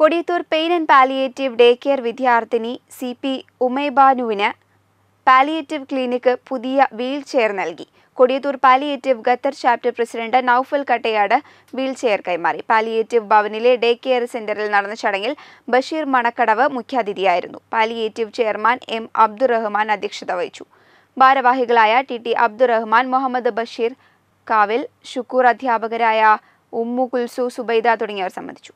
Kodiyathur pain and palliative day care വിദ്യാർത്ഥിനി C P ഉമൈബാനുവിന് palliative clinic പുതിയ വീൽ ചെയർ നൽകി Kodiyathur palliative Qatar chapter president Noufal Kattayad wheel chair കൈമാറി palliative ഭവനിലെ ഡേ കെയർ സെന്ററിൽ നടന്ന ചടങ്ങിൽ ബഷീർ മണക്കടവ് മുഖ്യാതിഥിയായിരുന്നു പാലിയേറ്റീവ് ചെയർമാൻ എം അബ്ദുറഹ്മാൻ അധ്യക്ഷത വഹിച്ചു ഭാരവാഹികളായ ടി ടി അബ്ദുറഹ്മാൻ മുഹമ്മദ് ബഷീർ കാവിൽ ഷുക്കൂർ അധ്യാപകരായ ഉമ്മു കുൽസു സുബൈദ തുടങ്ങിയവർ സംബന്ധിച്ചു